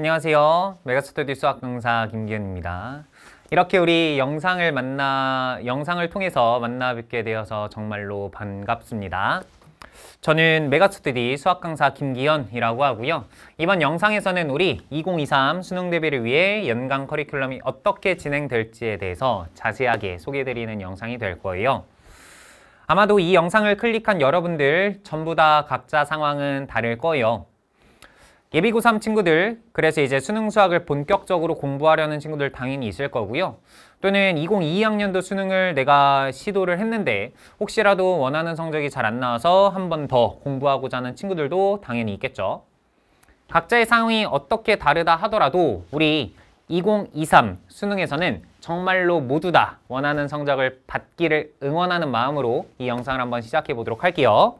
안녕하세요. 메가스터 디 수학 강사 김기현입니다. 이렇게 우리 영상을 만나 영상을 통해서 만나 뵙게 되어서 정말로 반갑습니다. 저는 메가스터디 수학 강사 김기현이라고 하고요. 이번 영상에서는 우리 2023 수능 대비를 위해 연간 커리큘럼이 어떻게 진행될지에 대해서 자세하게 소개해 드리는 영상이 될 거예요. 아마도 이 영상을 클릭한 여러분들 전부 다 각자 상황은 다를 거예요. 예비 고3 친구들, 그래서 이제 수능 수학을 본격적으로 공부하려는 친구들 당연히 있을 거고요. 또는 2022학년도 수능을 내가 시도를 했는데 혹시라도 원하는 성적이 잘 안 나와서 한 번 더 공부하고자 하는 친구들도 당연히 있겠죠. 각자의 상황이 어떻게 다르다 하더라도 우리 2023 수능에서는 정말로 모두 다 원하는 성적을 받기를 응원하는 마음으로 이 영상을 한번 시작해 보도록 할게요.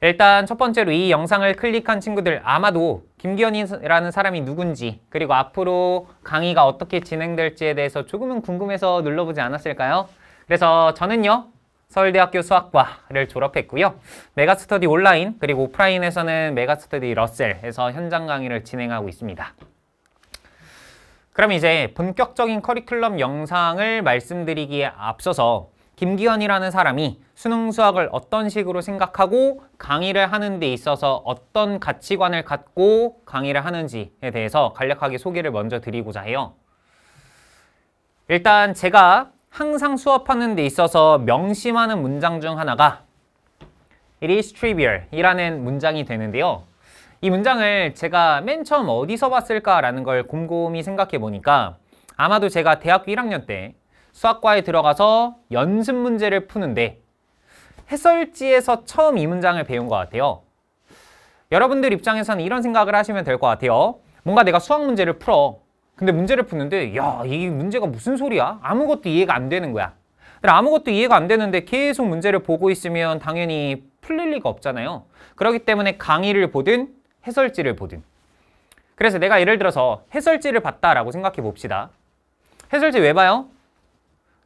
일단 첫 번째로 이 영상을 클릭한 친구들 아마도 김기현이라는 사람이 누군지 그리고 앞으로 강의가 어떻게 진행될지에 대해서 조금은 궁금해서 눌러보지 않았을까요? 그래서 저는요 서울대학교 수학과를 졸업했고요. 메가스터디 온라인 그리고 오프라인에서는 메가스터디 러셀에서 현장 강의를 진행하고 있습니다. 그럼 이제 본격적인 커리큘럼 영상을 말씀드리기에 앞서서 김기현이라는 사람이 수능 수학을 어떤 식으로 생각하고 강의를 하는 데 있어서 어떤 가치관을 갖고 강의를 하는지에 대해서 간략하게 소개를 먼저 드리고자 해요. 일단 제가 항상 수업하는 데 있어서 명심하는 문장 중 하나가 It is trivial 이라는 문장이 되는데요. 이 문장을 제가 맨 처음 어디서 봤을까라는 걸 곰곰이 생각해 보니까 아마도 제가 대학교 1학년 때 수학과에 들어가서 연습 문제를 푸는데 해설지에서 처음 이 문장을 배운 것 같아요. 여러분들 입장에서는 이런 생각을 하시면 될 것 같아요. 뭔가 내가 수학 문제를 풀어. 근데 문제를 푸는데 야, 이 문제가 무슨 소리야? 아무것도 이해가 안 되는 거야. 아무것도 이해가 안 되는데 계속 문제를 보고 있으면 당연히 풀릴 리가 없잖아요. 그렇기 때문에 강의를 보든 해설지를 보든 그래서 내가 예를 들어서 해설지를 봤다라고 생각해 봅시다. 해설지 왜 봐요?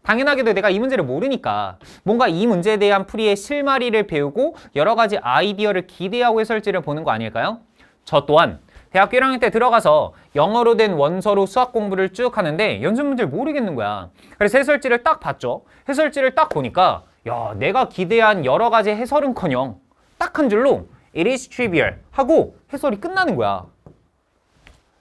당연하게도 내가 이 문제를 모르니까 뭔가 이 문제에 대한 풀이의 실마리를 배우고 여러 가지 아이디어를 기대하고 해설지를 보는 거 아닐까요? 저 또한 대학교 1학년 때 들어가서 영어로 된 원서로 수학 공부를 쭉 하는데 연습 문제를 모르겠는 거야. 그래서 해설지를 딱 봤죠. 해설지를 딱 보니까 야 내가 기대한 여러 가지 해설은커녕 딱 한 줄로 It is trivial 하고 해설이 끝나는 거야.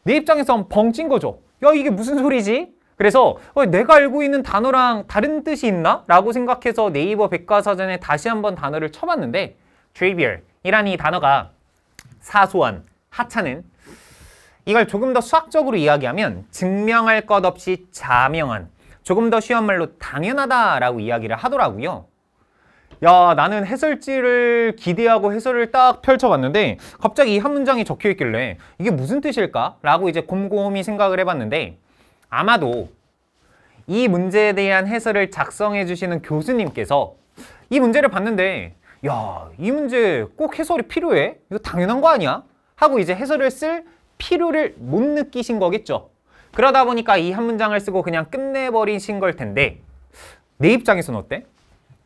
내 입장에선 벙찐 거죠. 야 이게 무슨 소리지? 그래서 어, 내가 알고 있는 단어랑 다른 뜻이 있나? 라고 생각해서 네이버 백과사전에 다시 한번 단어를 쳐봤는데 trivial이란 이 단어가 사소한, 하찮은 이걸 조금 더 수학적으로 이야기하면 증명할 것 없이 자명한 조금 더 쉬운 말로 당연하다라고 이야기를 하더라고요. 야 나는 해설지를 기대하고 해설을 딱 펼쳐봤는데 갑자기 이 한 문장이 적혀있길래 이게 무슨 뜻일까? 라고 이제 곰곰이 생각을 해봤는데 아마도 이 문제에 대한 해설을 작성해 주시는 교수님께서 이 문제를 봤는데 야, 이 문제 꼭 해설이 필요해? 이거 당연한 거 아니야? 하고 이제 해설을 쓸 필요를 못 느끼신 거겠죠. 그러다 보니까 이 한 문장을 쓰고 그냥 끝내버리신 걸 텐데 내 입장에선 어때?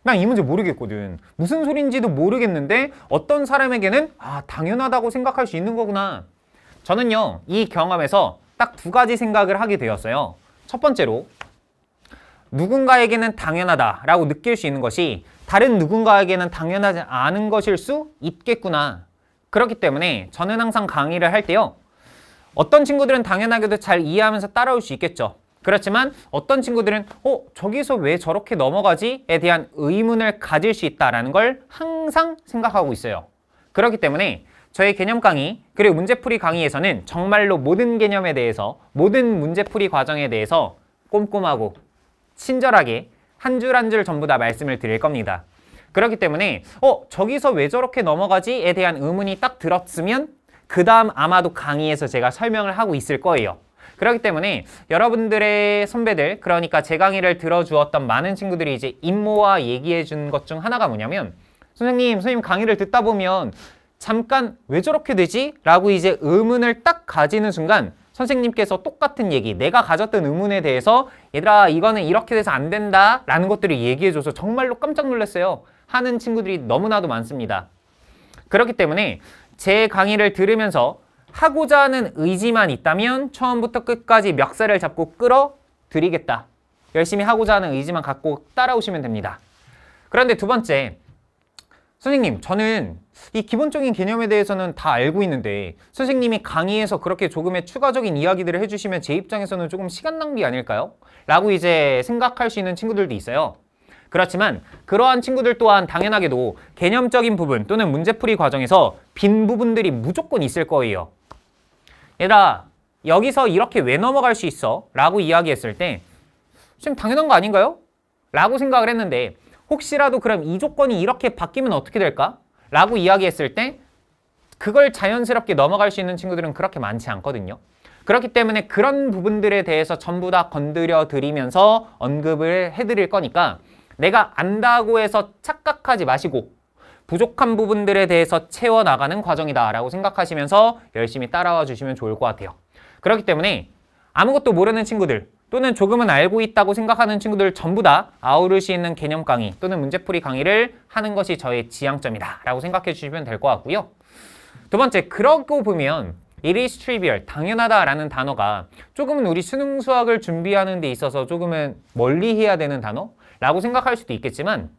난 이 문제 모르겠거든. 무슨 소린지도 모르겠는데 어떤 사람에게는 아, 당연하다고 생각할 수 있는 거구나. 저는요, 이 경험에서 딱두 가지 생각을 하게 되었어요. 첫 번째로 누군가에게는 당연하다라고 느낄 수 있는 것이 다른 누군가에게는 당연하지 않은 것일 수 있겠구나. 그렇기 때문에 저는 항상 강의를 할 때요. 어떤 친구들은 당연하게도 잘 이해하면서 따라올 수 있겠죠. 그렇지만 어떤 친구들은 어? 저기서 왜 저렇게 넘어가지?에 대한 의문을 가질 수 있다는 라걸 항상 생각하고 있어요. 그렇기 때문에 저의 개념 강의 그리고 문제풀이 강의에서는 정말로 모든 개념에 대해서 모든 문제풀이 과정에 대해서 꼼꼼하고 친절하게 한 줄 한 줄 전부 다 말씀을 드릴 겁니다. 그렇기 때문에 어 저기서 왜 저렇게 넘어가지에 대한 의문이 딱 들었으면 그 다음 아마도 강의에서 제가 설명을 하고 있을 거예요. 그렇기 때문에 여러분들의 선배들 그러니까 제 강의를 들어주었던 많은 친구들이 이제 임모와 얘기해 준 것 중 하나가 뭐냐면 선생님, 선생님 강의를 듣다 보면 잠깐 왜 저렇게 되지? 라고 이제 의문을 딱 가지는 순간 선생님께서 똑같은 얘기, 내가 가졌던 의문에 대해서 얘들아 이거는 이렇게 돼서 안 된다 라는 것들을 얘기해줘서 정말로 깜짝 놀랐어요. 하는 친구들이 너무나도 많습니다. 그렇기 때문에 제 강의를 들으면서 하고자 하는 의지만 있다면 처음부터 끝까지 멱살을 잡고 끌어들이겠다. 열심히 하고자 하는 의지만 갖고 따라오시면 됩니다. 그런데 두 번째, 선생님 저는 이 기본적인 개념에 대해서는 다 알고 있는데 선생님이 강의에서 그렇게 조금의 추가적인 이야기들을 해주시면 제 입장에서는 조금 시간 낭비 아닐까요? 라고 이제 생각할 수 있는 친구들도 있어요 그렇지만 그러한 친구들 또한 당연하게도 개념적인 부분 또는 문제풀이 과정에서 빈 부분들이 무조건 있을 거예요 얘들아 여기서 이렇게 왜 넘어갈 수 있어? 라고 이야기했을 때 지금 당연한 거 아닌가요? 라고 생각을 했는데 혹시라도 그럼 이 조건이 이렇게 바뀌면 어떻게 될까? 라고 이야기했을 때 그걸 자연스럽게 넘어갈 수 있는 친구들은 그렇게 많지 않거든요. 그렇기 때문에 그런 부분들에 대해서 전부 다 건드려 드리면서 언급을 해드릴 거니까 내가 안다고 해서 착각하지 마시고 부족한 부분들에 대해서 채워나가는 과정이다라고 생각하시면서 열심히 따라와 주시면 좋을 것 같아요. 그렇기 때문에 아무것도 모르는 친구들 또는 조금은 알고 있다고 생각하는 친구들 전부 다 아우를 수 있는 개념 강의 또는 문제풀이 강의를 하는 것이 저의 지향점이다 라고 생각해 주시면 될 것 같고요. 두 번째, 그러고 보면 It is trivial, 당연하다라는 단어가 조금은 우리 수능 수학을 준비하는 데 있어서 조금은 멀리 해야 되는 단어라고 생각할 수도 있겠지만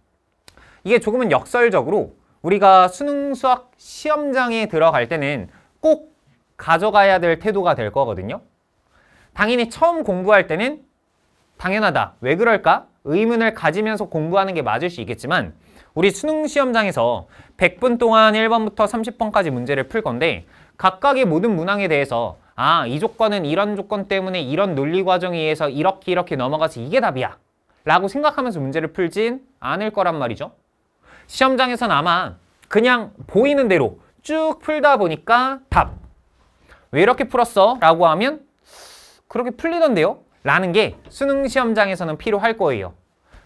이게 조금은 역설적으로 우리가 수능 수학 시험장에 들어갈 때는 꼭 가져가야 될 태도가 될 거거든요. 당연히 처음 공부할 때는 당연하다. 왜 그럴까? 의문을 가지면서 공부하는 게 맞을 수 있겠지만 우리 수능 시험장에서 100분 동안 1번부터 30번까지 문제를 풀 건데 각각의 모든 문항에 대해서 아, 이 조건은 이런 조건 때문에 이런 논리 과정에 의해서 이렇게 이렇게 넘어가서 이게 답이야. 라고 생각하면서 문제를 풀진 않을 거란 말이죠. 시험장에선 아마 그냥 보이는 대로 쭉 풀다 보니까 답. 왜 이렇게 풀었어? 라고 하면 그렇게 풀리던데요? 라는 게 수능 시험장에서는 필요할 거예요.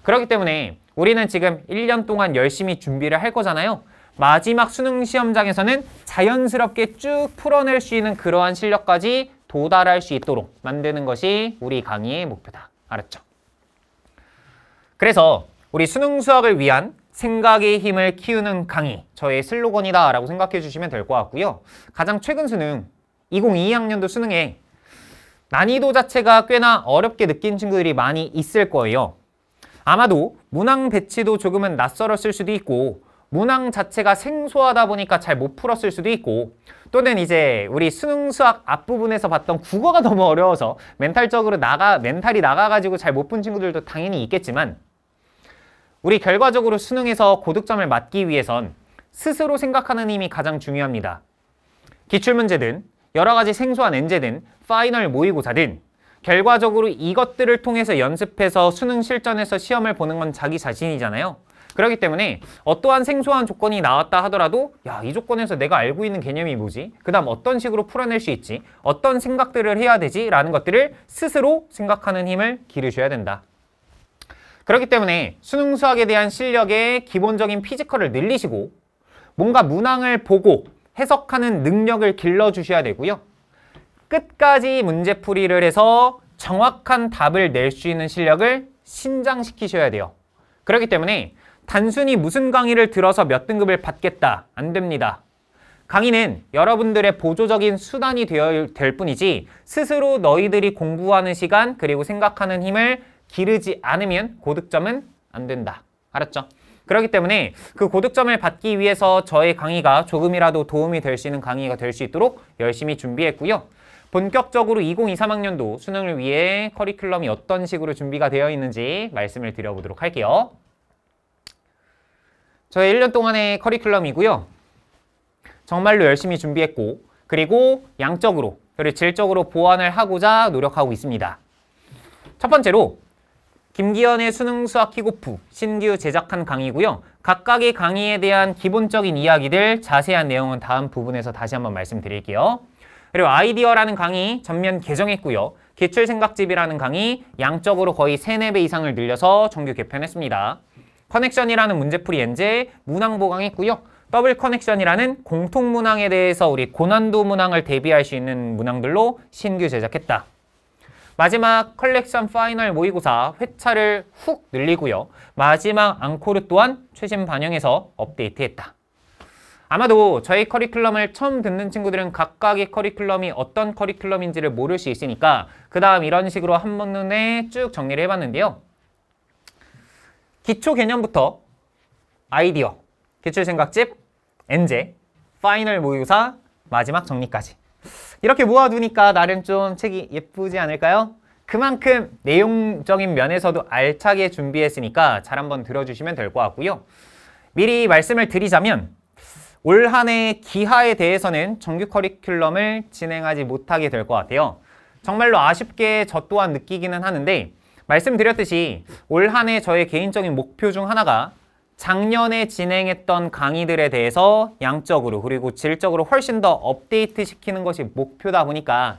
그렇기 때문에 우리는 지금 1년 동안 열심히 준비를 할 거잖아요. 마지막 수능 시험장에서는 자연스럽게 쭉 풀어낼 수 있는 그러한 실력까지 도달할 수 있도록 만드는 것이 우리 강의의 목표다. 알았죠? 그래서 우리 수능 수학을 위한 생각의 힘을 키우는 강의 저의 슬로건이다 라고 생각해 주시면 될 것 같고요. 가장 최근 수능 2022학년도 수능에 난이도 자체가 꽤나 어렵게 느낀 친구들이 많이 있을 거예요. 아마도 문항 배치도 조금은 낯설었을 수도 있고 문항 자체가 생소하다 보니까 잘 못 풀었을 수도 있고 또는 이제 우리 수능 수학 앞부분에서 봤던 국어가 너무 어려워서 멘탈적으로 나가 멘탈이 나가가지고 잘 못 푼 친구들도 당연히 있겠지만 우리 결과적으로 수능에서 고득점을 맞기 위해선 스스로 생각하는 힘이 가장 중요합니다. 기출문제든 여러 가지 생소한 엔제 등 파이널 모의고사 든 결과적으로 이것들을 통해서 연습해서 수능 실전에서 시험을 보는 건 자기 자신이잖아요. 그렇기 때문에 어떠한 생소한 조건이 나왔다 하더라도 야 이 조건에서 내가 알고 있는 개념이 뭐지? 그 다음 어떤 식으로 풀어낼 수 있지? 어떤 생각들을 해야 되지? 라는 것들을 스스로 생각하는 힘을 기르셔야 된다. 그렇기 때문에 수능 수학에 대한 실력의 기본적인 피지컬을 늘리시고 뭔가 문항을 보고 해석하는 능력을 길러주셔야 되고요. 끝까지 문제풀이를 해서 정확한 답을 낼 수 있는 실력을 신장시키셔야 돼요. 그렇기 때문에 단순히 무슨 강의를 들어서 몇 등급을 받겠다. 안 됩니다. 강의는 여러분들의 보조적인 수단이 되어 될 뿐이지 스스로 너희들이 공부하는 시간 그리고 생각하는 힘을 기르지 않으면 고득점은 안 된다. 알았죠? 그렇기 때문에 그 고득점을 받기 위해서 저의 강의가 조금이라도 도움이 될 수 있는 강의가 될 수 있도록 열심히 준비했고요. 본격적으로 2023학년도 수능을 위해 커리큘럼이 어떤 식으로 준비가 되어 있는지 말씀을 드려보도록 할게요. 저의 1년 동안의 커리큘럼이고요. 정말로 열심히 준비했고 그리고 양적으로 그리고 질적으로 보완을 하고자 노력하고 있습니다. 첫 번째로 김기현의 수능 수학 키고프 신규 제작한 강의고요. 각각의 강의에 대한 기본적인 이야기들 자세한 내용은 다음 부분에서 다시 한번 말씀드릴게요. 그리고 아이디어라는 강의 전면 개정했고요. 기출생각집이라는 강의 양적으로 거의 세네 배 이상을 늘려서 정규 개편했습니다. 커넥션이라는 문제풀이 엔제 문항 보강했고요. 더블 커넥션이라는 공통 문항에 대해서 우리 고난도 문항을 대비할 수 있는 문항들로 신규 제작했다. 마지막 컬렉션 파이널 모의고사 회차를 훅 늘리고요. 마지막 앙코르 또한 최신 반영에서 업데이트했다. 아마도 저희 커리큘럼을 처음 듣는 친구들은 각각의 커리큘럼이 어떤 커리큘럼인지를 모를 수 있으니까 그 다음 이런 식으로 한 번눈에 쭉 정리를 해봤는데요. 기초 개념부터 아이디어, 기출생각집, 엔제, 파이널 모의고사, 마지막 정리까지 이렇게 모아두니까 나름 좀 책이 예쁘지 않을까요? 그만큼 내용적인 면에서도 알차게 준비했으니까 잘 한번 들어주시면 될 것 같고요. 미리 말씀을 드리자면 올 한 해 기하에 대해서는 정규 커리큘럼을 진행하지 못하게 될 것 같아요. 정말로 아쉽게 저 또한 느끼기는 하는데 말씀드렸듯이 올 한 해 저의 개인적인 목표 중 하나가 작년에 진행했던 강의들에 대해서 양적으로 그리고 질적으로 훨씬 더 업데이트 시키는 것이 목표다 보니까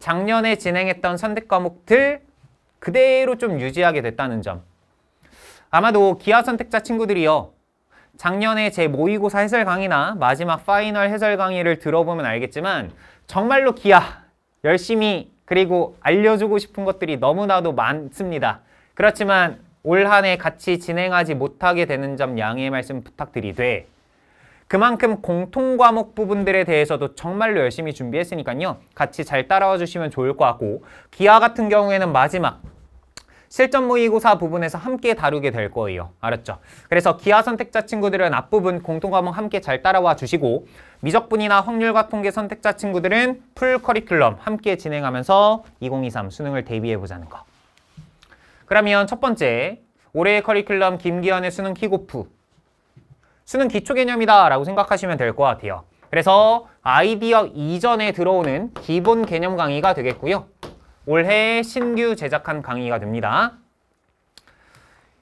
작년에 진행했던 선택 과목들 그대로 좀 유지하게 됐다는 점 아마도 기아 선택자 친구들이요 작년에 제 모의고사 해설 강의나 마지막 파이널 해설 강의를 들어보면 알겠지만 정말로 기아 열심히 그리고 알려주고 싶은 것들이 너무나도 많습니다 그렇지만 올한해 같이 진행하지 못하게 되는 점 양해의 말씀 부탁드리되 그만큼 공통 과목 부분들에 대해서도 정말로 열심히 준비했으니까요. 같이 잘 따라와 주시면 좋을 것 같고 기아 같은 경우에는 마지막 실전 모의고사 부분에서 함께 다루게 될 거예요. 알았죠? 그래서 기아 선택자 친구들은 앞부분 공통 과목 함께 잘 따라와 주시고 미적분이나 확률과 통계 선택자 친구들은 풀 커리큘럼 함께 진행하면서 2023 수능을 대비해 보자는 거. 그러면 첫 번째, 올해의 커리큘럼 김기현의 수능 킥오프. 수능 기초 개념이다 라고 생각하시면 될 것 같아요. 그래서 아이디어 이전에 들어오는 기본 개념 강의가 되겠고요. 올해 신규 제작한 강의가 됩니다.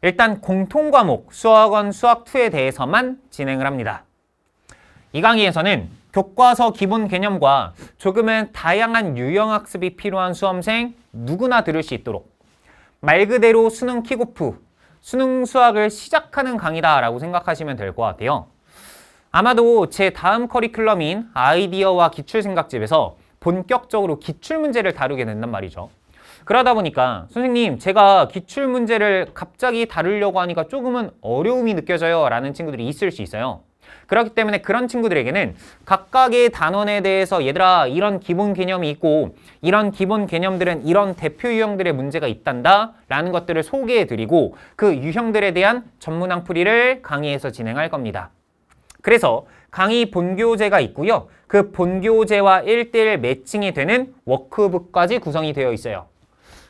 일단 공통 과목 수학원 수학2에 대해서만 진행을 합니다. 이 강의에서는 교과서 기본 개념과 조금은 다양한 유형 학습이 필요한 수험생 누구나 들을 수 있도록 말 그대로 수능 킥오프, 수능 수학을 시작하는 강의다라고 생각하시면 될 것 같아요. 아마도 제 다음 커리큘럼인 아이디어와 기출생각집에서 본격적으로 기출문제를 다루게 된단 말이죠. 그러다 보니까 선생님 제가 기출문제를 갑자기 다루려고 하니까 조금은 어려움이 느껴져요 라는 친구들이 있을 수 있어요. 그렇기 때문에 그런 친구들에게는 각각의 단원에 대해서 얘들아 이런 기본 개념이 있고 이런 기본 개념들은 이런 대표 유형들의 문제가 있단다 라는 것들을 소개해드리고 그 유형들에 대한 전문 항풀이를 강의에서 진행할 겁니다. 그래서 강의 본교재가 있고요. 그 본교재와 일대일 매칭이 되는 워크북까지 구성이 되어 있어요.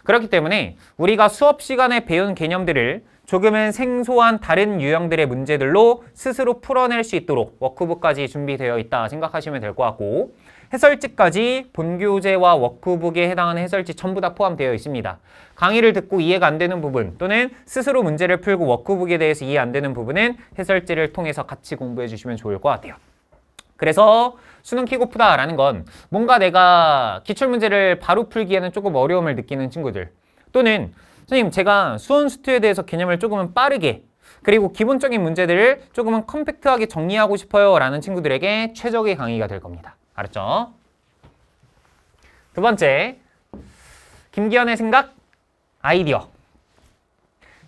그렇기 때문에 우리가 수업 시간에 배운 개념들을 조금은 생소한 다른 유형들의 문제들로 스스로 풀어낼 수 있도록 워크북까지 준비되어 있다 생각하시면 될 것 같고 해설지까지 본교재와 워크북에 해당하는 해설지 전부 다 포함되어 있습니다. 강의를 듣고 이해가 안 되는 부분 또는 스스로 문제를 풀고 워크북에 대해서 이해 안 되는 부분은 해설지를 통해서 같이 공부해 주시면 좋을 것 같아요. 그래서 수능 킥오프다라는 건 뭔가 내가 기출문제를 바로 풀기에는 조금 어려움을 느끼는 친구들 또는 선생님 제가 수원수트에 대해서 개념을 조금은 빠르게 그리고 기본적인 문제들을 조금은 컴팩트하게 정리하고 싶어요 라는 친구들에게 최적의 강의가 될 겁니다. 알았죠? 두 번째, 김기현의 생각, 아이디어.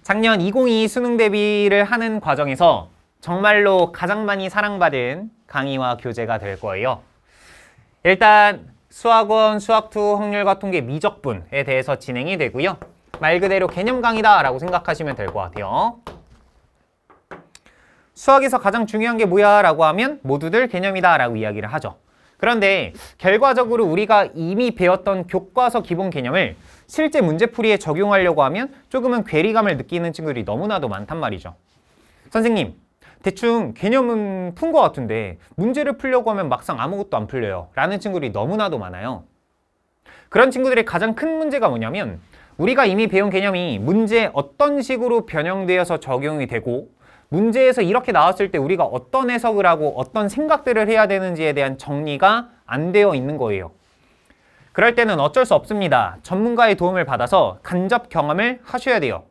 작년 2022 수능 대비를 하는 과정에서 정말로 가장 많이 사랑받은 강의와 교재가 될 거예요. 일단 수학원, 수학2, 확률과 통계 미적분에 대해서 진행이 되고요. 말 그대로 개념 강의다 라고 생각하시면 될 것 같아요. 수학에서 가장 중요한 게 뭐야? 라고 하면 모두들 개념이다 라고 이야기를 하죠. 그런데 결과적으로 우리가 이미 배웠던 교과서 기본 개념을 실제 문제풀이에 적용하려고 하면 조금은 괴리감을 느끼는 친구들이 너무나도 많단 말이죠. 선생님, 대충 개념은 푼 것 같은데 문제를 풀려고 하면 막상 아무것도 안 풀려요 라는 친구들이 너무나도 많아요. 그런 친구들의 가장 큰 문제가 뭐냐면 우리가 이미 배운 개념이 문제에 어떤 식으로 변형되어서 적용이 되고 문제에서 이렇게 나왔을 때 우리가 어떤 해석을 하고 어떤 생각들을 해야 되는지에 대한 정리가 안 되어 있는 거예요. 그럴 때는 어쩔 수 없습니다. 전문가의 도움을 받아서 간접 경험을 하셔야 돼요.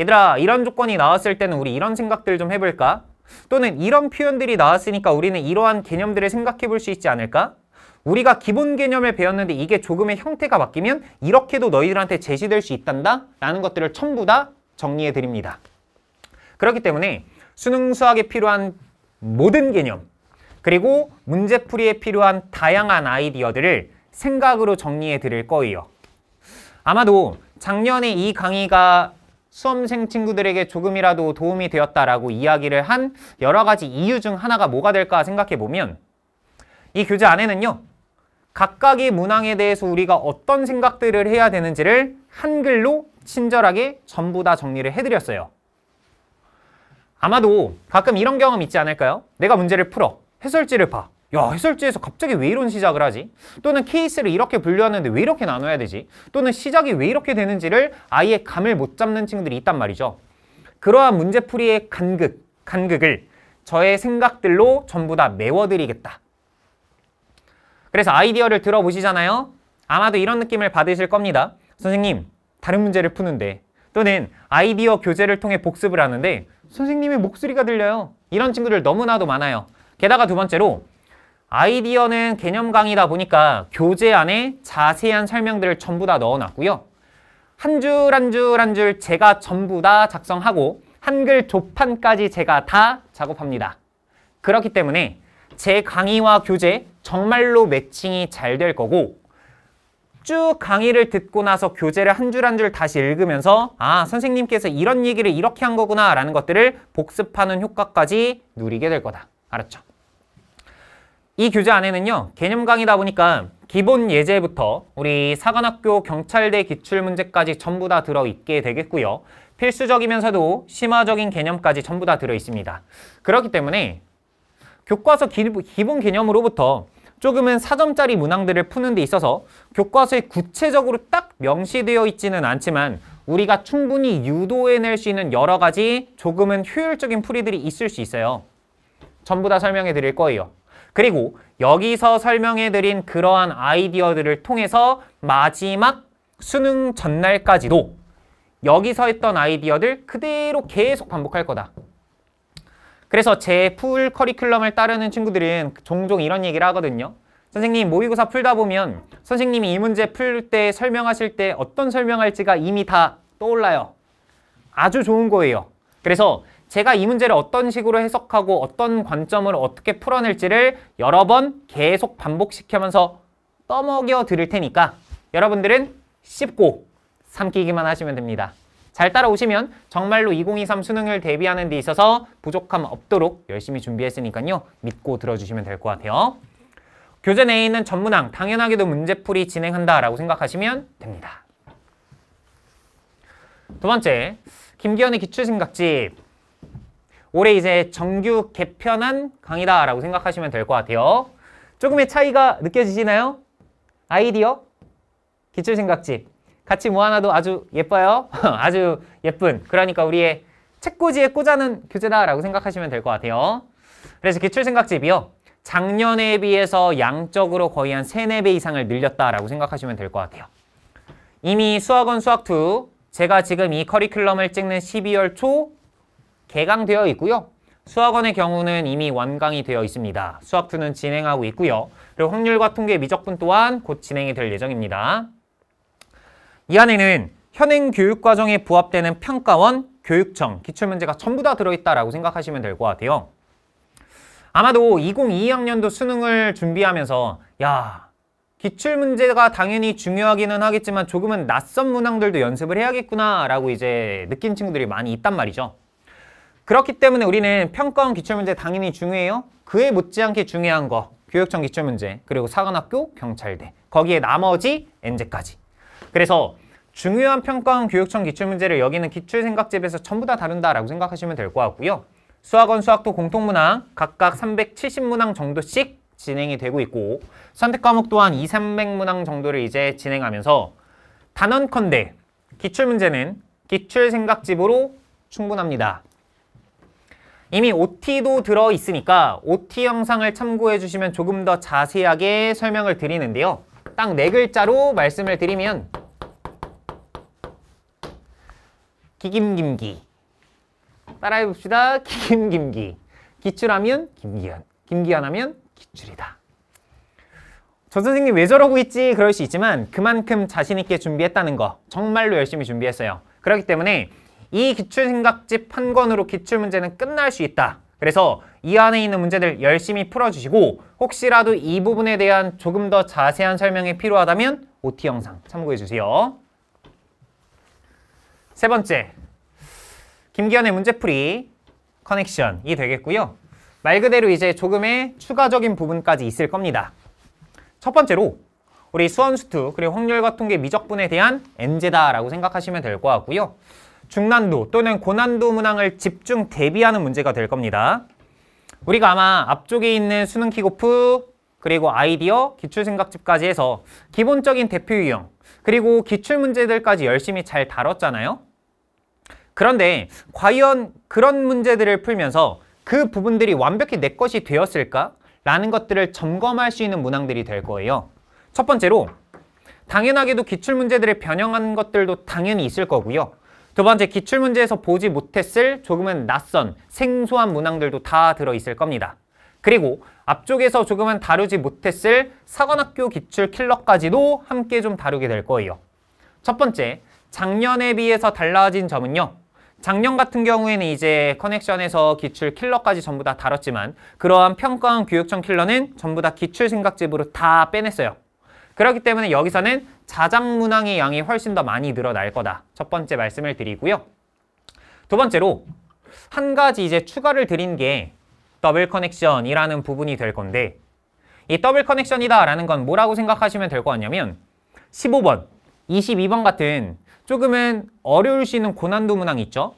얘들아 이런 조건이 나왔을 때는 우리 이런 생각들 좀 해볼까? 또는 이런 표현들이 나왔으니까 우리는 이러한 개념들을 생각해 볼 수 있지 않을까? 우리가 기본 개념을 배웠는데 이게 조금의 형태가 바뀌면 이렇게도 너희들한테 제시될 수 있단다? 라는 것들을 전부 다 정리해 드립니다. 그렇기 때문에 수능 수학에 필요한 모든 개념 그리고 문제풀이에 필요한 다양한 아이디어들을 생각으로 정리해 드릴 거예요. 아마도 작년에 이 강의가 수험생 친구들에게 조금이라도 도움이 되었다라고 이야기를 한 여러 가지 이유 중 하나가 뭐가 될까 생각해 보면 이 교재 안에는요. 각각의 문항에 대해서 우리가 어떤 생각들을 해야 되는지를 한글로 친절하게 전부 다 정리를 해드렸어요. 아마도 가끔 이런 경험 있지 않을까요? 내가 문제를 풀어. 해설지를 봐. 야, 해설지에서 갑자기 왜 이런 시작을 하지? 또는 케이스를 이렇게 분류하는데 왜 이렇게 나눠야 되지? 또는 시작이 왜 이렇게 되는지를 아예 감을 못 잡는 친구들이 있단 말이죠. 그러한 문제풀이의 간극, 간극을 저의 생각들로 전부 다 메워드리겠다. 그래서 아이디어를 들어보시잖아요. 아마도 이런 느낌을 받으실 겁니다. 선생님, 다른 문제를 푸는데 또는 아이디어 교재를 통해 복습을 하는데 선생님의 목소리가 들려요. 이런 친구들 너무나도 많아요. 게다가 두 번째로 아이디어는 개념 강의다 보니까 교재 안에 자세한 설명들을 전부 다 넣어놨고요. 한 줄 한 줄 한 줄 제가 전부 다 작성하고 한글 조판까지 제가 다 작업합니다. 그렇기 때문에 제 강의와 교재 정말로 매칭이 잘 될 거고 쭉 강의를 듣고 나서 교재를 한 줄 한 줄 다시 읽으면서 아 선생님께서 이런 얘기를 이렇게 한 거구나 라는 것들을 복습하는 효과까지 누리게 될 거다. 알았죠? 이 교재 안에는요. 개념 강의다 보니까 기본 예제부터 우리 사관학교 경찰대 기출문제까지 전부 다 들어있게 되겠고요. 필수적이면서도 심화적인 개념까지 전부 다 들어있습니다. 그렇기 때문에 교과서 기, 본 개념으로부터 조금은 4점짜리 문항들을 푸는 데 있어서 교과서에 구체적으로 딱 명시되어 있지는 않지만 우리가 충분히 유도해낼 수 있는 여러 가지 조금은 효율적인 풀이들이 있을 수 있어요. 전부 다 설명해 드릴 거예요. 그리고 여기서 설명해 드린 그러한 아이디어들을 통해서 마지막 수능 전날까지도 여기서 했던 아이디어들 그대로 계속 반복할 거다. 그래서 제 풀 커리큘럼을 따르는 친구들은 종종 이런 얘기를 하거든요. 선생님 모의고사 풀다 보면 선생님이 이 문제 풀 때 설명하실 때 어떤 설명할지가 이미 다 떠올라요. 아주 좋은 거예요. 그래서 제가 이 문제를 어떤 식으로 해석하고 어떤 관점으로 어떻게 풀어낼지를 여러 번 계속 반복시키면서 떠먹여 드릴 테니까 여러분들은 씹고 삼키기만 하시면 됩니다. 잘 따라오시면 정말로 2023 수능을 대비하는 데 있어서 부족함 없도록 열심히 준비했으니까요. 믿고 들어주시면 될 것 같아요. 교재 내에 있는 전문항 당연하게도 문제풀이 진행한다라고 생각하시면 됩니다. 두 번째, 김기현의 기출생각집. 올해 이제 정규 개편한 강의다라고 생각하시면 될 것 같아요. 조금의 차이가 느껴지시나요? 아이디어? 기출생각집. 같이 모아놔도 아주 예뻐요. 아주 예쁜. 그러니까 우리의 책꽂이에 꽂아는 교재다라고 생각하시면 될 것 같아요. 그래서 기출생각집이요. 작년에 비해서 양적으로 거의 한 3, 4배 이상을 늘렸다라고 생각하시면 될 것 같아요. 이미 수학원 수학2 제가 지금 이 커리큘럼을 찍는 12월 초 개강되어 있고요. 수학원의 경우는 이미 완강이 되어 있습니다. 수학2는 진행하고 있고요. 그리고 확률과 통계 미적분 또한 곧 진행이 될 예정입니다. 이 안에는 현행 교육과정에 부합되는 평가원, 교육청, 기출문제가 전부 다 들어있다라고 생각하시면 될 것 같아요. 아마도 2022학년도 수능을 준비하면서 야, 기출문제가 당연히 중요하기는 하겠지만 조금은 낯선 문항들도 연습을 해야겠구나라고 이제 느낀 친구들이 많이 있단 말이죠. 그렇기 때문에 우리는 평가원 기출문제 당연히 중요해요. 그에 못지않게 중요한 거, 교육청 기출문제, 그리고 사관학교, 경찰대, 거기에 나머지 엔제까지 그래서 중요한 평가원 교육청 기출문제를 여기는 기출생각집에서 전부 다 다룬다라고 생각하시면 될 것 같고요. 수학원 수학도 공통문항 각각 370문항 정도씩 진행이 되고 있고 선택 과목 또한 2, 300문항 정도를 이제 진행하면서 단언컨대 기출문제는 기출생각집으로 충분합니다. 이미 OT도 들어있으니까 OT 영상을 참고해 주시면 조금 더 자세하게 설명을 드리는데요. 딱 네 글자로 말씀을 드리면 기김김기 따라해 봅시다. 기김김기 기출하면 김기현 김기현 하면 기출이다. 저 선생님 왜 저러고 있지? 그럴 수 있지만 그만큼 자신 있게 준비했다는 거 정말로 열심히 준비했어요. 그렇기 때문에 이 기출생각집 한 권으로 기출문제는 끝날 수 있다. 그래서 이 안에 있는 문제들 열심히 풀어주시고 혹시라도 이 부분에 대한 조금 더 자세한 설명이 필요하다면 OT 영상 참고해주세요. 세 번째, 김기현의 문제풀이 커넥션이 되겠고요. 말 그대로 이제 조금의 추가적인 부분까지 있을 겁니다. 첫 번째로 우리 수원수투 그리고 확률과 통계 미적분에 대한 엔제다라고 생각하시면 될 것 같고요. 중난도 또는 고난도 문항을 집중 대비하는 문제가 될 겁니다. 우리가 아마 앞쪽에 있는 수능 킥오프 그리고 아이디어, 기출생각집까지 해서 기본적인 대표 유형 그리고 기출문제들까지 열심히 잘 다뤘잖아요. 그런데 과연 그런 문제들을 풀면서 그 부분들이 완벽히 내 것이 되었을까? 라는 것들을 점검할 수 있는 문항들이 될 거예요. 첫 번째로 당연하게도 기출문제들을 변형한 것들도 당연히 있을 거고요. 두 번째, 기출문제에서 보지 못했을 조금은 낯선, 생소한 문항들도 다 들어있을 겁니다. 그리고 앞쪽에서 조금은 다루지 못했을 사관학교 기출 킬러까지도 함께 좀 다루게 될 거예요. 첫 번째, 작년에 비해서 달라진 점은요. 작년 같은 경우에는 이제 커넥션에서 기출 킬러까지 전부 다 다뤘지만 그러한 평가원 교육청 킬러는 전부 다 기출 생각집으로 다 빼냈어요. 그렇기 때문에 여기서는 자작 문항의 양이 훨씬 더 많이 늘어날 거다. 첫 번째 말씀을 드리고요. 두 번째로 한 가지 이제 추가를 드린 게 더블 커넥션이라는 부분이 될 건데 이 더블 커넥션이다라는 건 뭐라고 생각하시면 될 것 같냐면 15번, 22번 같은 조금은 어려울 수 있는 고난도 문항 이 있죠.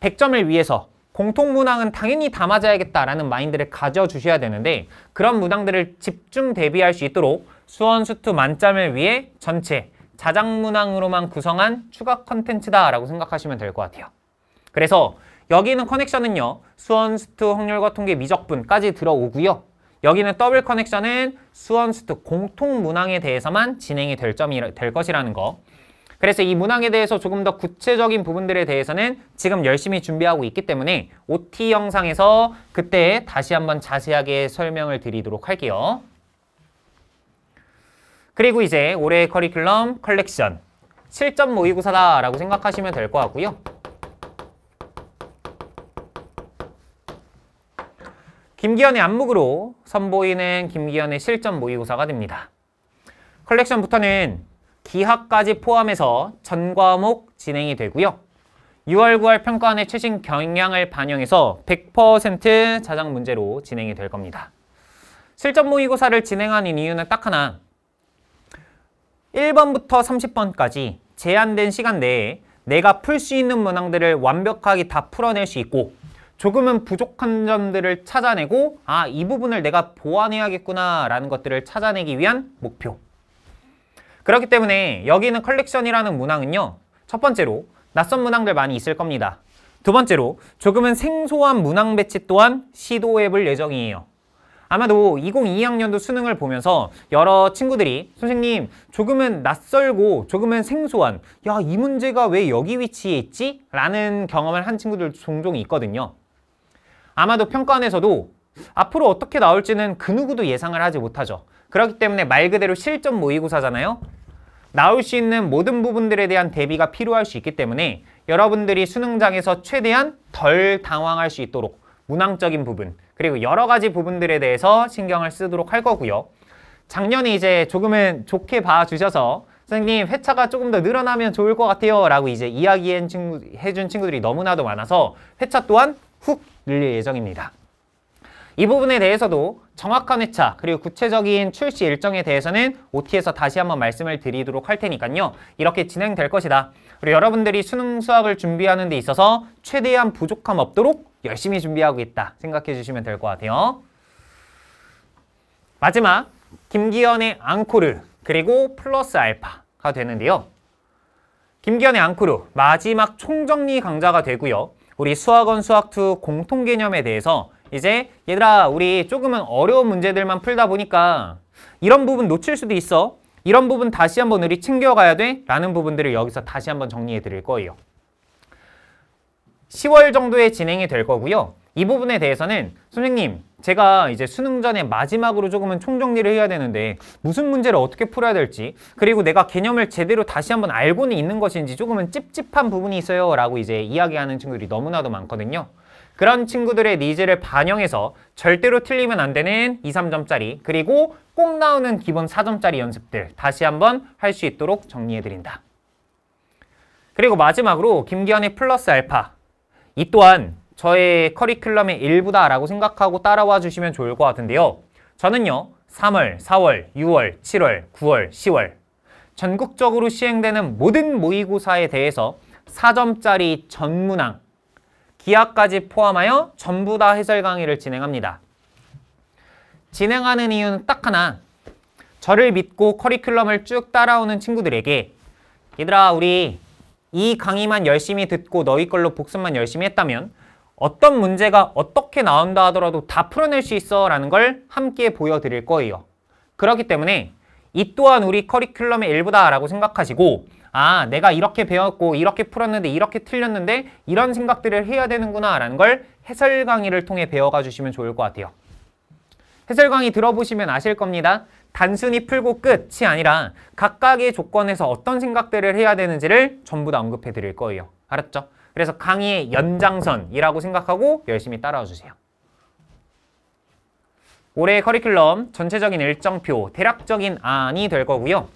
100점을 위해서 공통 문항은 당연히 다 맞아야겠다라는 마인드를 가져주셔야 되는데 그런 문항들을 집중 대비할 수 있도록 수원수투 만점을 위해 전체 자작 문항으로만 구성한 추가 컨텐츠다라고 생각하시면 될 것 같아요. 그래서 여기 있는 커넥션은요. 수원수투 확률과 통계 미적분까지 들어오고요. 여기는 더블 커넥션은 수원수트 공통 문항에 대해서만 진행이 될, 점이, 될 것이라는 거. 그래서 이 문항에 대해서 조금 더 구체적인 부분들에 대해서는 지금 열심히 준비하고 있기 때문에 OT 영상에서 그때 다시 한번 자세하게 설명을 드리도록 할게요. 그리고 이제 올해의 커리큘럼 컬렉션 실전 모의고사다라고 생각하시면 될 것 같고요. 김기현의 안목으로 선보이는 김기현의 실전 모의고사가 됩니다. 컬렉션부터는 기하까지 포함해서 전 과목 진행이 되고요. 6월, 9월 평가안의 최신 경향을 반영해서 100% 자작 문제로 진행이 될 겁니다. 실전 모의고사를 진행하는 이유는 딱 하나 1번부터 30번까지 제한된 시간 내에 내가 풀 수 있는 문항들을 완벽하게 다 풀어낼 수 있고 조금은 부족한 점들을 찾아내고 아, 이 부분을 내가 보완해야겠구나 라는 것들을 찾아내기 위한 목표 그렇기 때문에 여기 있는 컬렉션이라는 문항은요. 첫 번째로 낯선 문항들 많이 있을 겁니다. 두 번째로 조금은 생소한 문항 배치 또한 시도해볼 예정이에요. 아마도 2022학년도 수능을 보면서 여러 친구들이 선생님 조금은 낯설고 조금은 생소한 야이 문제가 왜 여기 위치에 있지? 라는 경험을 한 친구들 종종 있거든요. 아마도 평가안에서도 앞으로 어떻게 나올지는 그 누구도 예상을 하지 못하죠. 그렇기 때문에 말 그대로 실전 모의고사잖아요. 나올 수 있는 모든 부분들에 대한 대비가 필요할 수 있기 때문에 여러분들이 수능장에서 최대한 덜 당황할 수 있도록 문항적인 부분 그리고 여러 가지 부분들에 대해서 신경을 쓰도록 할 거고요. 작년에 이제 조금은 좋게 봐주셔서 선생님 회차가 조금 더 늘어나면 좋을 것 같아요 라고 이제 이야기해준 친구들이 너무나도 많아서 회차 또한 훅 늘릴 예정입니다. 이 부분에 대해서도 정확한 회차 그리고 구체적인 출시 일정에 대해서는 OT에서 다시 한번 말씀을 드리도록 할 테니까요. 이렇게 진행될 것이다. 그리고 여러분들이 수능 수학을 준비하는 데 있어서 최대한 부족함 없도록 열심히 준비하고 있다 생각해 주시면 될 것 같아요. 마지막 김기현의 앙코르 그리고 플러스 알파가 되는데요. 김기현의 앙코르 마지막 총정리 강좌가 되고요. 우리 수학원 수학2 공통개념에 대해서 이제 얘들아 우리 조금은 어려운 문제들만 풀다 보니까 이런 부분 놓칠 수도 있어. 이런 부분 다시 한번 우리 챙겨가야 돼? 라는 부분들을 여기서 다시 한번 정리해 드릴 거예요. 10월 정도에 진행이 될 거고요. 이 부분에 대해서는 선생님 제가 이제 수능 전에 마지막으로 조금은 총정리를 해야 되는데 무슨 문제를 어떻게 풀어야 될지 그리고 내가 개념을 제대로 다시 한번 알고는 있는 것인지 조금은 찝찝한 부분이 있어요 라고 이제 이야기하는 친구들이 너무나도 많거든요. 그런 친구들의 니즈를 반영해서 절대로 틀리면 안 되는 2, 3점짜리 그리고 꼭 나오는 기본 4점짜리 연습들 다시 한번 할 수 있도록 정리해드린다. 그리고 마지막으로 김기현의 플러스 알파 이 또한 저의 커리큘럼의 일부다라고 생각하고 따라와 주시면 좋을 것 같은데요. 저는요. 3월, 4월, 6월, 7월, 9월, 10월 전국적으로 시행되는 모든 모의고사에 대해서 4점짜리 전문항 기하까지 포함하여 전부 다 해설 강의를 진행합니다. 진행하는 이유는 딱 하나. 저를 믿고 커리큘럼을 쭉 따라오는 친구들에게 얘들아 우리 이 강의만 열심히 듣고 너희 걸로 복습만 열심히 했다면 어떤 문제가 어떻게 나온다 하더라도 다 풀어낼 수 있어 라는 걸 함께 보여드릴 거예요. 그렇기 때문에 이 또한 우리 커리큘럼의 일부다 라고 생각하시고 아 내가 이렇게 배웠고 이렇게 풀었는데 이렇게 틀렸는데 이런 생각들을 해야 되는구나 라는 걸 해설 강의를 통해 배워가 주시면 좋을 것 같아요. 해설 강의 들어보시면 아실 겁니다. 단순히 풀고 끝이 아니라 각각의 조건에서 어떤 생각들을 해야 되는지를 전부 다 언급해 드릴 거예요. 알았죠? 그래서 강의의 연장선이라고 생각하고 열심히 따라와 주세요. 올해 커리큘럼 전체적인 일정표, 대략적인 안이 될 거고요.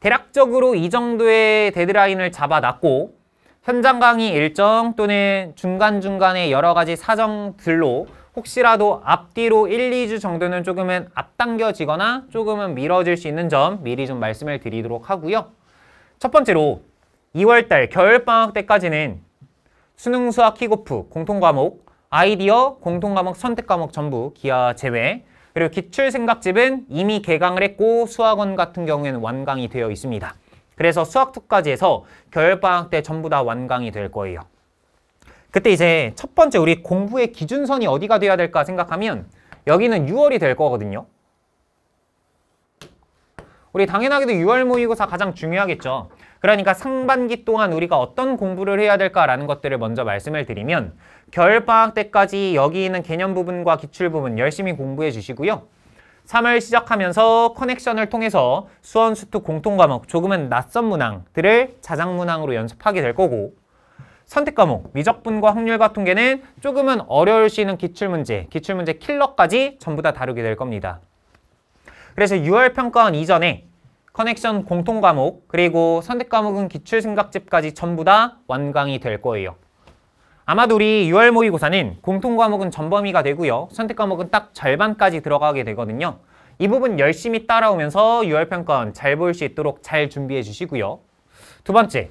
대략적으로 이 정도의 데드라인을 잡아놨고 현장 강의 일정 또는 중간중간에 여러 가지 사정들로 혹시라도 앞뒤로 1, 2주 정도는 조금은 앞당겨지거나 조금은 미뤄질 수 있는 점 미리 좀 말씀을 드리도록 하고요. 첫 번째로 2월달 겨울방학 때까지는 수능 수학 킥오프 공통과목, 아이디어 공통과목 선택과목 전부 기하 제외 그리고 기출생각집은 이미 개강을 했고 수학원 같은 경우에는 완강이 되어 있습니다. 그래서 수학투까지 해서 겨울방학 때 전부 다 완강이 될 거예요. 그때 이제 첫 번째 우리 공부의 기준선이 어디가 돼야 될까 생각하면 여기는 6월이 될 거거든요. 우리 당연하게도 6월 모의고사 가장 중요하겠죠. 그러니까 상반기 동안 우리가 어떤 공부를 해야 될까라는 것들을 먼저 말씀을 드리면 겨울방학 때까지 여기 있는 개념 부분과 기출 부분 열심히 공부해 주시고요. 3월 시작하면서 커넥션을 통해서 수원, 수특 공통 과목, 조금은 낯선 문항들을 자작 문항으로 연습하게 될 거고 선택 과목, 미적분과 확률과 통계는 조금은 어려울 수 있는 기출문제, 기출문제 킬러까지 전부 다 다루게 될 겁니다. 그래서 6월 평가원 이전에 커넥션 공통 과목, 그리고 선택 과목은 기출 생각집까지 전부 다 완강이 될 거예요. 아마도 우리 6월 모의고사는 공통과목은 전범위가 되고요. 선택과목은 딱 절반까지 들어가게 되거든요. 이 부분 열심히 따라오면서 6월 평가원 잘 볼 수 있도록 잘 준비해 주시고요. 두 번째,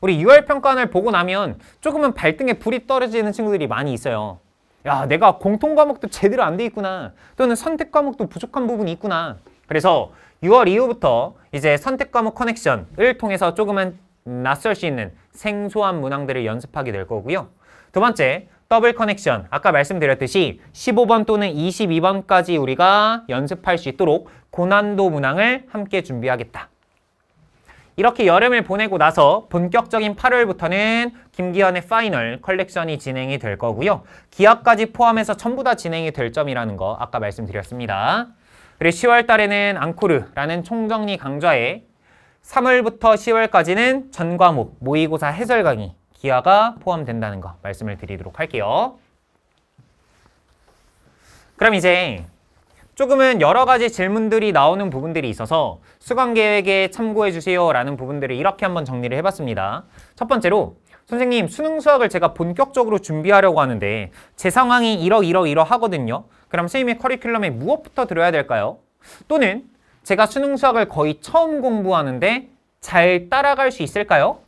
우리 6월 평가원을 보고 나면 조금은 발등에 불이 떨어지는 친구들이 많이 있어요. 야, 내가 공통과목도 제대로 안 돼 있구나. 또는 선택과목도 부족한 부분이 있구나. 그래서 6월 이후부터 이제 선택과목 커넥션을 통해서 조금은 낯설 수 있는 생소한 문항들을 연습하게 될 거고요. 두 번째, 더블 커넥션. 아까 말씀드렸듯이 15번 또는 22번까지 우리가 연습할 수 있도록 고난도 문항을 함께 준비하겠다. 이렇게 여름을 보내고 나서 본격적인 8월부터는 김기현의 파이널 컬렉션이 진행이 될 거고요. 기합까지 포함해서 전부 다 진행이 될 점이라는 거 아까 말씀드렸습니다. 그리고 10월 달에는 앙코르라는 총정리 강좌에 3월부터 10월까지는 전 과목 모의고사 해설 강의 기하가 포함된다는 거 말씀을 드리도록 할게요. 그럼 이제 조금은 여러 가지 질문들이 나오는 부분들이 있어서 수강계획에 참고해주세요 라는 부분들을 이렇게 한번 정리를 해봤습니다. 첫 번째로 선생님 수능 수학을 제가 본격적으로 준비하려고 하는데 제 상황이 이러이러이러 하거든요. 그럼 선생님의 커리큘럼에 무엇부터 들어야 될까요? 또는 제가 수능 수학을 거의 처음 공부하는데 잘 따라갈 수 있을까요?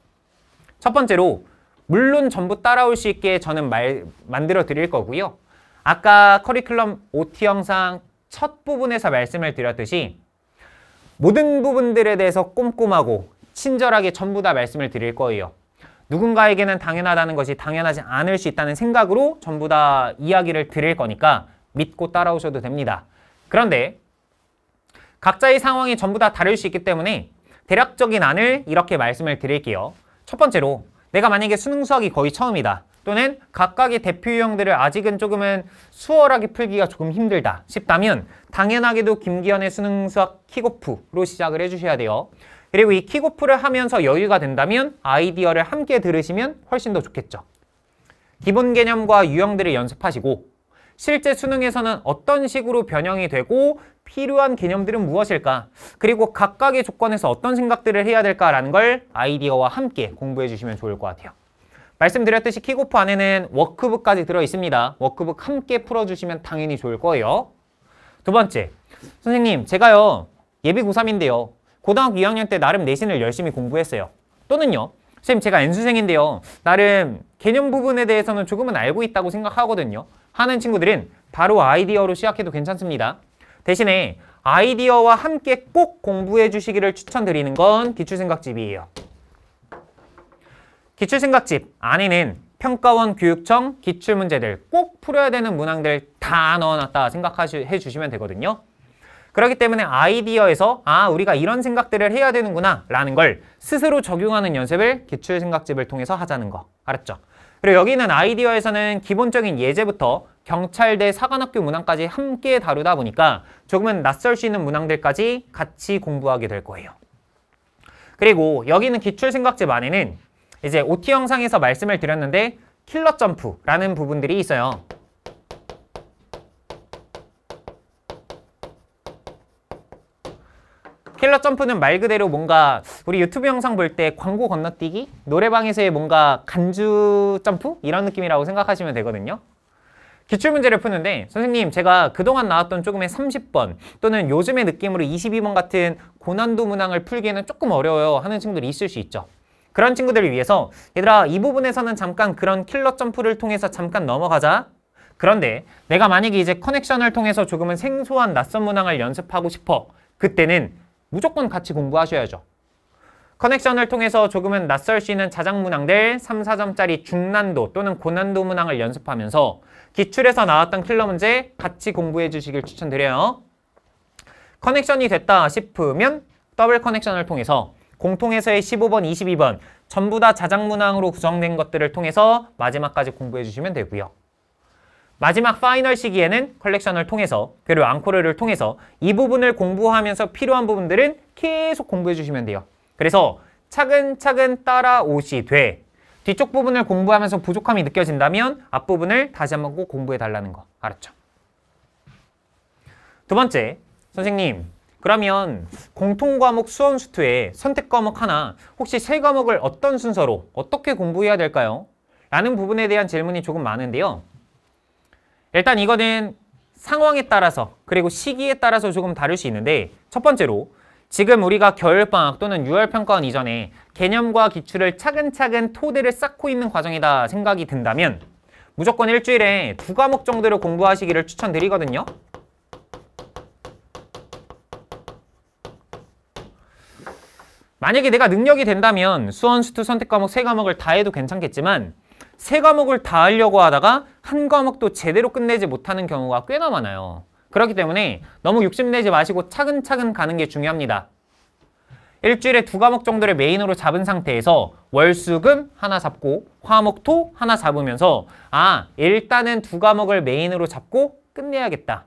첫 번째로 물론 전부 따라올 수 있게 저는 말, 만들어 드릴 거고요. 아까 커리큘럼 OT 영상 첫 부분에서 말씀을 드렸듯이 모든 부분들에 대해서 꼼꼼하고 친절하게 전부 다 말씀을 드릴 거예요. 누군가에게는 당연하다는 것이 당연하지 않을 수 있다는 생각으로 전부 다 이야기를 드릴 거니까 믿고 따라오셔도 됩니다. 그런데 각자의 상황이 전부 다 다를 수 있기 때문에 대략적인 안을 이렇게 말씀을 드릴게요. 첫 번째로 내가 만약에 수능 수학이 거의 처음이다. 또는 각각의 대표 유형들을 아직은 조금은 수월하게 풀기가 조금 힘들다 싶다면 당연하게도 김기현의 수능 수학 킥오프로 시작을 해주셔야 돼요. 그리고 이 킥오프를 하면서 여유가 된다면 아이디어를 함께 들으시면 훨씬 더 좋겠죠. 기본 개념과 유형들을 연습하시고 실제 수능에서는 어떤 식으로 변형이 되고 필요한 개념들은 무엇일까? 그리고 각각의 조건에서 어떤 생각들을 해야 될까라는 걸 아이디어와 함께 공부해 주시면 좋을 것 같아요. 말씀드렸듯이 킥오프 안에는 워크북까지 들어있습니다. 워크북 함께 풀어주시면 당연히 좋을 거예요. 두 번째, 선생님 제가요 예비 고3인데요. 고등학교 2학년 때 나름 내신을 열심히 공부했어요. 또는요. 선생님 제가 N수생인데요. 나름 개념 부분에 대해서는 조금은 알고 있다고 생각하거든요. 하는 친구들은 바로 아이디어로 시작해도 괜찮습니다. 대신에 아이디어와 함께 꼭 공부해 주시기를 추천드리는 건 기출생각집이에요. 기출생각집 안에는 평가원, 교육청, 기출문제들 꼭 풀어야 되는 문항들 다 넣어놨다 생각해 주시면 되거든요. 그렇기 때문에 아이디어에서 아 우리가 이런 생각들을 해야 되는구나 라는 걸 스스로 적용하는 연습을 기출생각집을 통해서 하자는 거 알았죠? 그리고 여기는 아이디어에서는 기본적인 예제부터 경찰대 사관학교 문항까지 함께 다루다 보니까 조금은 낯설 수 있는 문항들까지 같이 공부하게 될 거예요. 그리고 여기는 기출생각집안에는 이제 OT 영상에서 말씀을 드렸는데 킬러 점프라는 부분들이 있어요. 킬러 점프는 말 그대로 뭔가 우리 유튜브 영상 볼 때 광고 건너뛰기? 노래방에서의 뭔가 간주 점프? 이런 느낌이라고 생각하시면 되거든요. 기출문제를 푸는데 선생님 제가 그동안 나왔던 조금의 30번 또는 요즘의 느낌으로 22번 같은 고난도 문항을 풀기에는 조금 어려워요 하는 친구들이 있을 수 있죠. 그런 친구들을 위해서 얘들아 이 부분에서는 잠깐 그런 킬러 점프를 통해서 잠깐 넘어가자 그런데 내가 만약에 이제 커넥션을 통해서 조금은 생소한 낯선 문항을 연습하고 싶어 그때는 무조건 같이 공부하셔야죠 커넥션을 통해서 조금은 낯설 수 있는 자작 문항들 3, 4점짜리 중난도 또는 고난도 문항을 연습하면서 기출에서 나왔던 킬러 문제 같이 공부해 주시길 추천드려요. 커넥션이 됐다 싶으면 더블 커넥션을 통해서 공통에서의 15번, 22번 전부 다 자작 문항으로 구성된 것들을 통해서 마지막까지 공부해 주시면 되고요. 마지막 파이널 시기에는 컬렉션을 통해서 그리고 앙코르를 통해서 이 부분을 공부하면서 필요한 부분들은 계속 공부해 주시면 돼요. 그래서 차근차근 따라오시되 뒤쪽 부분을 공부하면서 부족함이 느껴진다면 앞부분을 다시 한번 꼭 공부해달라는 거 알았죠? 두 번째, 선생님 그러면 공통과목 수원수트에 선택과목 하나 혹시 세 과목을 어떤 순서로 어떻게 공부해야 될까요? 라는 부분에 대한 질문이 조금 많은데요. 일단 이거는 상황에 따라서 그리고 시기에 따라서 조금 다를 수 있는데 첫 번째로 지금 우리가 겨울방학 또는 6월 평가원 이전에 개념과 기출을 차근차근 토대를 쌓고 있는 과정이다 생각이 든다면 무조건 일주일에 두 과목 정도를 공부하시기를 추천드리거든요. 만약에 내가 능력이 된다면 수원, 수투, 선택 과목 세 과목을 다 해도 괜찮겠지만 세 과목을 다 하려고 하다가 한 과목도 제대로 끝내지 못하는 경우가 꽤나 많아요. 그렇기 때문에 너무 욕심내지 마시고 차근차근 가는 게 중요합니다. 일주일에 두 과목 정도를 메인으로 잡은 상태에서 월수금 하나 잡고 화목토 하나 잡으면서 아 일단은 두 과목을 메인으로 잡고 끝내야겠다.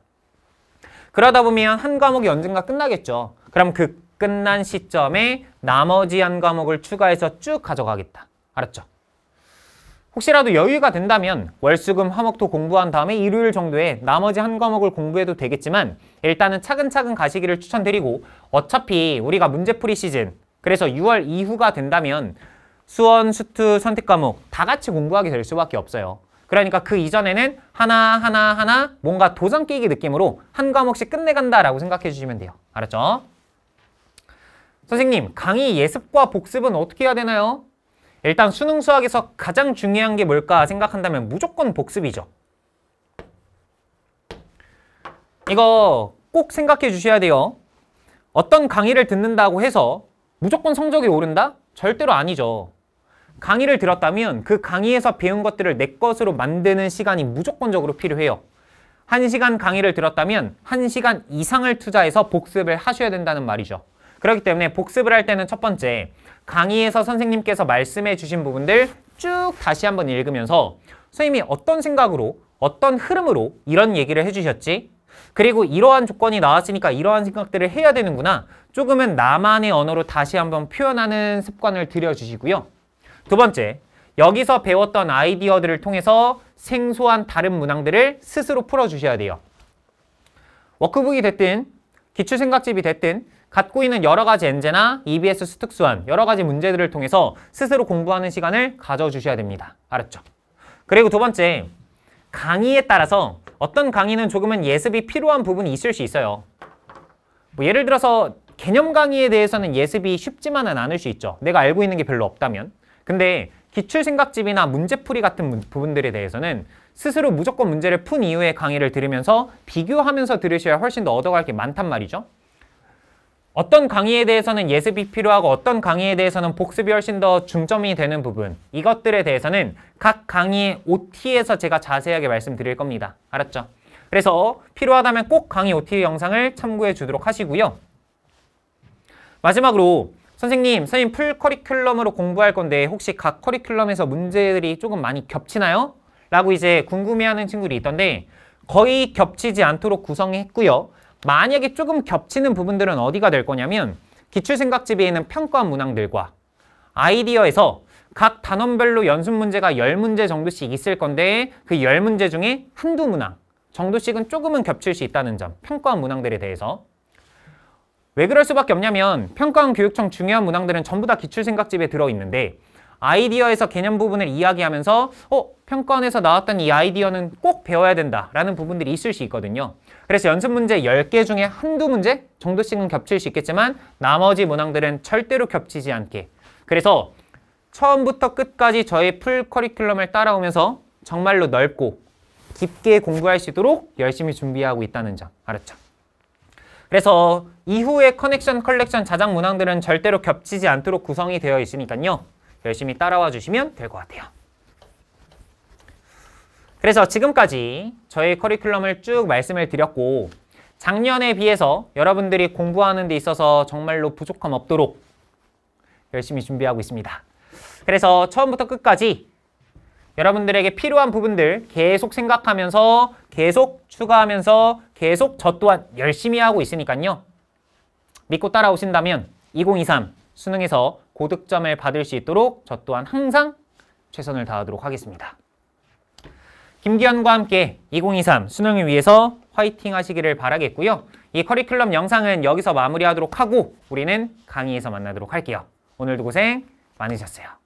그러다 보면 한 과목이 언젠가 끝나겠죠. 그럼 그 끝난 시점에 나머지 한 과목을 추가해서 쭉 가져가겠다. 알았죠? 혹시라도 여유가 된다면 월수금 화목토 공부한 다음에 일요일 정도에 나머지 한 과목을 공부해도 되겠지만 일단은 차근차근 가시기를 추천드리고 어차피 우리가 문제풀이 시즌 그래서 6월 이후가 된다면 수원, 수투, 선택 과목 다 같이 공부하게 될 수밖에 없어요. 그러니까 그 이전에는 하나하나 하나 뭔가 도전 깨기 느낌으로 한 과목씩 끝내간다라고 생각해 주시면 돼요. 알았죠? 선생님, 강의 예습과 복습은 어떻게 해야 되나요? 일단 수능 수학에서 가장 중요한 게 뭘까 생각한다면 무조건 복습이죠. 이거 꼭 생각해 주셔야 돼요. 어떤 강의를 듣는다고 해서 무조건 성적이 오른다? 절대로 아니죠. 강의를 들었다면 그 강의에서 배운 것들을 내 것으로 만드는 시간이 무조건적으로 필요해요. 1시간 강의를 들었다면 1시간 이상을 투자해서 복습을 하셔야 된다는 말이죠. 그렇기 때문에 복습을 할 때는 첫 번째, 강의에서 선생님께서 말씀해 주신 부분들 쭉 다시 한번 읽으면서 선생님이 어떤 생각으로 어떤 흐름으로 이런 얘기를 해주셨지 그리고 이러한 조건이 나왔으니까 이러한 생각들을 해야 되는구나 조금은 나만의 언어로 다시 한번 표현하는 습관을 들여주시고요 두 번째 여기서 배웠던 아이디어들을 통해서 생소한 다른 문항들을 스스로 풀어주셔야 돼요 워크북이 됐든 기출생각집이 됐든 갖고 있는 여러 가지 엔제나 EBS 수특수한 여러 가지 문제들을 통해서 스스로 공부하는 시간을 가져주셔야 됩니다. 알았죠? 그리고 두 번째, 강의에 따라서 어떤 강의는 조금은 예습이 필요한 부분이 있을 수 있어요. 뭐 예를 들어서 개념 강의에 대해서는 예습이 쉽지만은 않을 수 있죠. 내가 알고 있는 게 별로 없다면. 근데 기출생각집이나 문제풀이 같은 부분들에 대해서는 스스로 무조건 문제를 푼 이후에 강의를 들으면서 비교하면서 들으셔야 훨씬 더 얻어갈 게 많단 말이죠. 어떤 강의에 대해서는 예습이 필요하고 어떤 강의에 대해서는 복습이 훨씬 더 중점이 되는 부분 이것들에 대해서는 각 강의 OT에서 제가 자세하게 말씀드릴 겁니다. 알았죠? 그래서 필요하다면 꼭 강의 OT 영상을 참고해 주도록 하시고요. 마지막으로 선생님, 선생님 풀 커리큘럼으로 공부할 건데 혹시 각 커리큘럼에서 문제들이 조금 많이 겹치나요? 라고 이제 궁금해하는 친구들이 있던데 거의 겹치지 않도록 구성했고요. 만약에 조금 겹치는 부분들은 어디가 될 거냐면 기출생각집에 있는 평가 문항들과 아이디어에서 각 단원별로 연습 문제가 10문제 정도씩 있을 건데 그 10문제 중에 한두 문항 정도씩은 조금은 겹칠 수 있다는 점 평가원 문항들에 대해서 왜 그럴 수밖에 없냐면 평가원 교육청 중요한 문항들은 전부 다 기출생각집에 들어있는데 아이디어에서 개념 부분을 이야기하면서 어 평가원에서 나왔던 이 아이디어는 꼭 배워야 된다라는 부분들이 있을 수 있거든요. 그래서 연습 문제 10개 중에 한두 문제 정도씩은 겹칠 수 있겠지만 나머지 문항들은 절대로 겹치지 않게 그래서 처음부터 끝까지 저희 풀 커리큘럼을 따라오면서 정말로 넓고 깊게 공부할 수 있도록 열심히 준비하고 있다는 점 알았죠? 그래서 이후에 커넥션, 컬렉션, 자작 문항들은 절대로 겹치지 않도록 구성이 되어 있으니까요. 열심히 따라와 주시면 될 것 같아요. 그래서 지금까지 저희 커리큘럼을 쭉 말씀을 드렸고 작년에 비해서 여러분들이 공부하는 데 있어서 정말로 부족함 없도록 열심히 준비하고 있습니다. 그래서 처음부터 끝까지 여러분들에게 필요한 부분들 계속 생각하면서 계속 추가하면서 계속 저 또한 열심히 하고 있으니까요. 믿고 따라오신다면 2023 수능에서 고득점을 받을 수 있도록 저 또한 항상 최선을 다하도록 하겠습니다. 김기현과 함께 2023 수능을 위해서 화이팅 하시기를 바라겠고요. 이 커리큘럼 영상은 여기서 마무리하도록 하고 우리는 강의에서 만나도록 할게요. 오늘도 고생 많으셨어요.